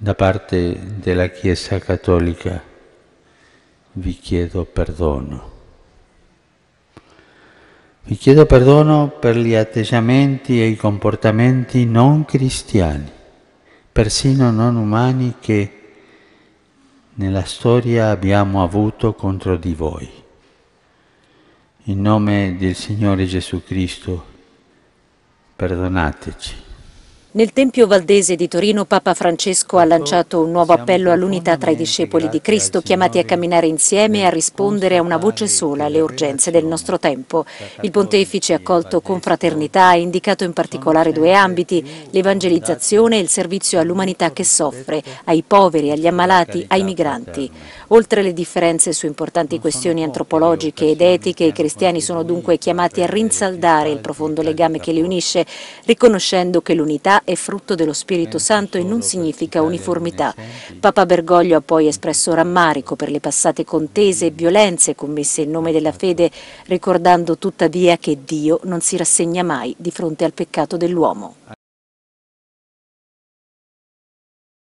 da parte della Chiesa Cattolica vi chiedo perdono. Vi chiedo perdono per gli atteggiamenti e i comportamenti non cristiani, persino non umani che nella storia abbiamo avuto contro di voi. In nome del Signore Gesù Cristo, perdonateci. Nel Tempio Valdese di Torino Papa Francesco ha lanciato un nuovo appello all'unità tra i discepoli di Cristo, chiamati a camminare insieme e a rispondere a una voce sola alle urgenze del nostro tempo. Il pontefice ha accolto con fraternità e indicato in particolare due ambiti, l'evangelizzazione e il servizio all'umanità che soffre, ai poveri, agli ammalati, ai migranti. Oltre le differenze su importanti questioni antropologiche ed etiche, i cristiani sono dunque chiamati a rinsaldare il profondo legame che li unisce, riconoscendo che l'unità è frutto dello Spirito Santo e non significa uniformità. Papa Bergoglio ha poi espresso rammarico per le passate contese e violenze commesse in nome della fede, ricordando tuttavia che Dio non si rassegna mai di fronte al peccato dell'uomo.